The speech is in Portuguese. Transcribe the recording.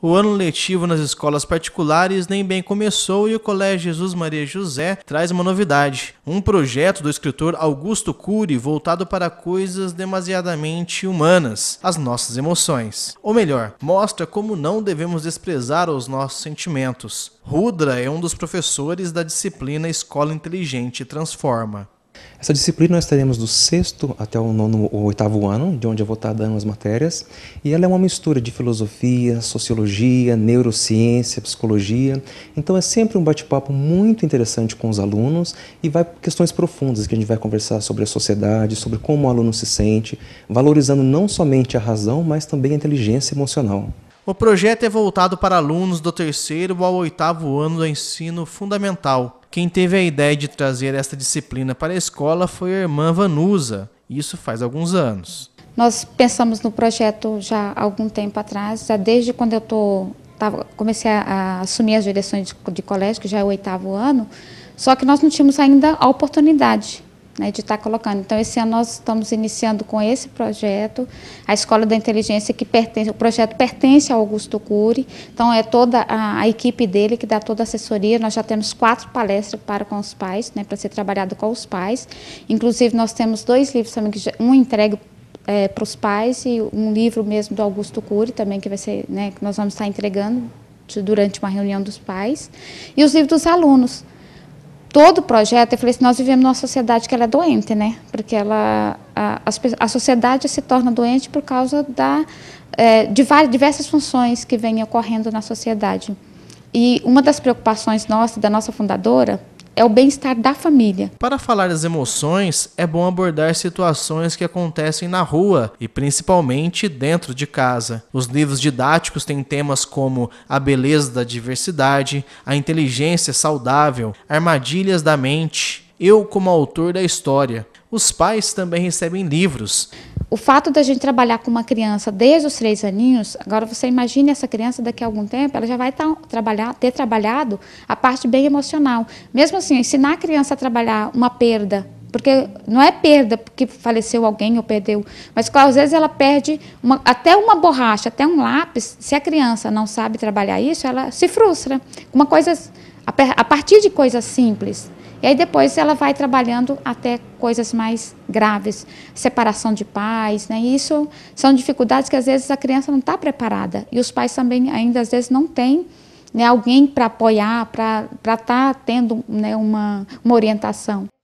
O ano letivo nas escolas particulares nem bem começou e o Colégio Jesus Maria José traz uma novidade. Um projeto do escritor Augusto Cury voltado para coisas demasiadamente humanas, as nossas emoções. Ou melhor, mostra como não devemos desprezar os nossos sentimentos. Rudra é um dos professores da disciplina Escola Inteligente Transforma. Essa disciplina nós teremos do sexto até o nono ou oitavo ano, de onde eu vou estar dando as matérias, e ela é uma mistura de filosofia, sociologia, neurociência, psicologia. Então é sempre um bate-papo muito interessante com os alunos e vai questões profundas que a gente vai conversar sobre a sociedade, sobre como o aluno se sente, valorizando não somente a razão, mas também a inteligência emocional. O projeto é voltado para alunos do terceiro ao oitavo ano do ensino fundamental. Quem teve a ideia de trazer esta disciplina para a escola foi a irmã Vanusa, isso faz alguns anos. Nós pensamos no projeto já há algum tempo atrás, já desde quando eu tô, tava, comecei a, a, assumir as direções de, de colégio, que já é o oitavo ano, só que nós não tínhamos ainda a oportunidade né, de estar tá colocando. Então, esse ano nós estamos iniciando com esse projeto, a Escola da Inteligência, que pertence, o projeto pertence ao Augusto Cury, então é toda a, a equipe dele que dá toda a assessoria, nós já temos quatro palestras para com os pais, né, para ser trabalhado com os pais, inclusive nós temos dois livros também, que um entregue é, para os pais e um livro mesmo do Augusto Cury também que vai ser, né, que nós vamos estar entregando durante uma reunião dos pais e os livros dos alunos todo o projeto, eu falei assim, nós vivemos numa sociedade que ela é doente, né? Porque ela, a, a sociedade se torna doente por causa da, é, de várias, diversas funções que vêm ocorrendo na sociedade. E uma das preocupações nossas, da nossa fundadora, é o bem-estar da família. Para falar das emoções, é bom abordar situações que acontecem na rua e principalmente dentro de casa. Os livros didáticos têm temas como a beleza da diversidade, a inteligência saudável, armadilhas da mente. Eu, como autor da história. Os pais também recebem livros. O fato da gente trabalhar com uma criança desde os três aninhos, agora você imagine essa criança daqui a algum tempo, ela já vai tá, trabalhar, ter trabalhado a parte bem emocional. Mesmo assim, ensinar a criança a trabalhar uma perda, porque não é perda porque faleceu alguém ou perdeu, mas às vezes ela perde uma, até uma borracha, até um lápis. Se a criança não sabe trabalhar isso, ela se frustra. Uma coisa a partir de coisas simples, e aí depois ela vai trabalhando até coisas mais graves, separação de pais, né? isso são dificuldades que às vezes a criança não está preparada e os pais também ainda às vezes não têm né, alguém para apoiar, para estar tá tendo né, uma, uma orientação.